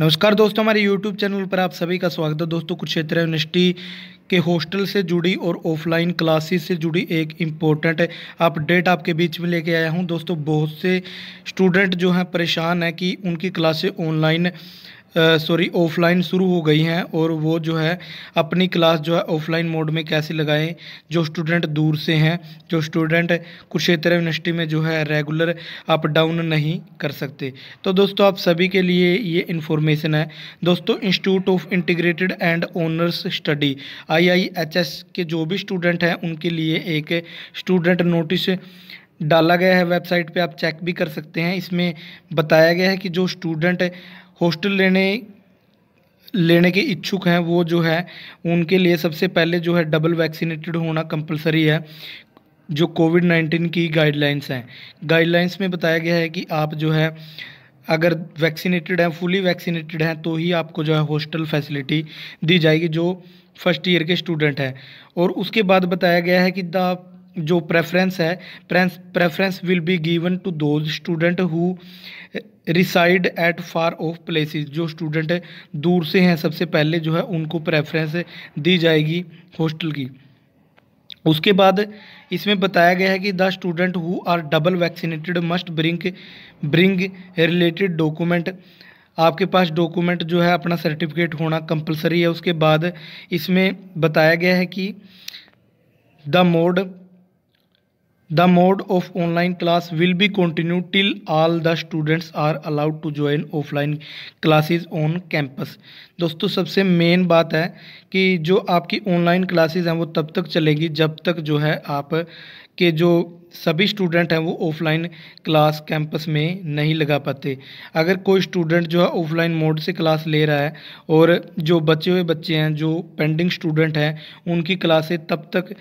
नमस्कार दोस्तों हमारे यूट्यूब चैनल पर आप सभी का स्वागत है दोस्तों कुरुक्षेत्र यूनिवर्सिटी के हॉस्टल से जुड़ी और ऑफलाइन क्लासेस से जुड़ी एक इम्पोर्टेंट अपडेट आपके बीच में लेके आया हूं दोस्तों बहुत से स्टूडेंट जो हैं परेशान हैं कि उनकी क्लासें ऑनलाइन सॉरी ऑफलाइन शुरू हो गई हैं और वो जो है अपनी क्लास जो है ऑफलाइन मोड में कैसे लगाएं जो स्टूडेंट दूर से हैं जो स्टूडेंट कुरुक्षेत्र यूनिवर्सिटी में जो है रेगुलर अप डाउन नहीं कर सकते तो दोस्तों आप सभी के लिए ये इन्फॉर्मेशन है दोस्तों institute of integrated and honours studies के जो भी स्टूडेंट हैं उनके लिए एक स्टूडेंट नोटिस डाला गया है वेबसाइट पे आप चेक भी कर सकते हैं इसमें बताया गया है कि जो स्टूडेंट हॉस्टल लेने लेने के इच्छुक हैं वो जो है उनके लिए सबसे पहले जो है डबल वैक्सीनेटेड होना कंपलसरी है जो कोविड नाइन्टीन की गाइडलाइंस हैं गाइडलाइंस में बताया गया है कि आप जो है अगर वैक्सीनेटेड हैं फुली वैक्सीनेटेड हैं तो ही आपको जो है हॉस्टल फैसिलिटी दी जाएगी जो फर्स्ट ईयर के स्टूडेंट हैं और उसके बाद बताया गया है कि द जो प्रेफरेंस है preference will be given to those student who reside at far off places जो स्टूडेंट दूर से हैं सबसे पहले जो है उनको प्रेफरेंस दी जाएगी हॉस्टल की उसके बाद इसमें बताया गया है कि the student who are double vaccinated must bring bring related document आपके पास डॉक्यूमेंट जो है अपना सर्टिफिकेट होना कंपलसरी है उसके बाद इसमें बताया गया है कि the mode the mode of online class will be continue till all the students are allowed to join offline classes on campus दोस्तों सबसे मेन बात है कि जो आपकी ऑनलाइन क्लासेस हैं वो तब तक चलेगी जब तक जो है आप के जो सभी स्टूडेंट हैं वो ऑफलाइन क्लास कैंपस में नहीं लगा पाते अगर कोई स्टूडेंट जो है ऑफलाइन मोड से क्लास ले रहा है और जो बचे हुए बच्चे हैं जो पेंडिंग स्टूडेंट हैं उनकी क्लासें तब तक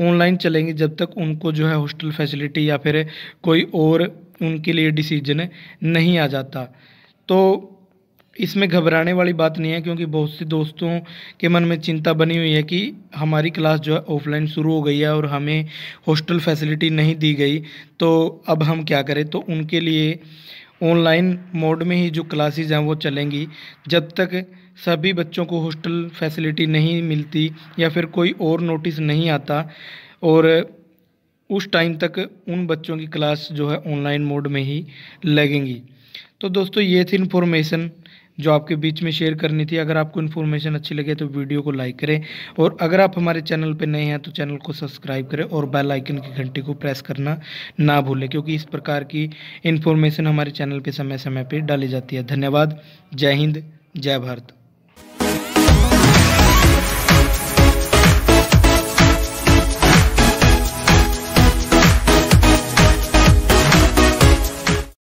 ऑनलाइन चलेंगी जब तक उनको जो है हॉस्टल फैसिलिटी या फिर कोई और उनके लिए डिसीजन नहीं आ जाता तो इसमें घबराने वाली बात नहीं है क्योंकि बहुत से दोस्तों के मन में चिंता बनी हुई है कि हमारी क्लास जो है ऑफलाइन शुरू हो गई है और हमें हॉस्टल फैसिलिटी नहीं दी गई तो अब हम क्या करें तो उनके लिए ऑनलाइन मोड में ही जो क्लासेज हैं वो चलेंगी जब तक सभी बच्चों को हॉस्टल फैसिलिटी नहीं मिलती या फिर कोई और नोटिस नहीं आता और उस टाइम तक उन बच्चों की क्लास जो है ऑनलाइन मोड में ही लगेंगी तो दोस्तों ये थी इन्फॉर्मेशन जो आपके बीच में शेयर करनी थी अगर आपको इन्फॉर्मेशन अच्छी लगे तो वीडियो को लाइक करें और अगर आप हमारे चैनल पर नए हैं तो चैनल को सब्सक्राइब करें और बेल आइकन की घंटी को प्रेस करना ना भूलें क्योंकि इस प्रकार की इन्फॉर्मेशन हमारे चैनल पर समय समय पर डाली जाती है धन्यवाद जय हिंद जय भारत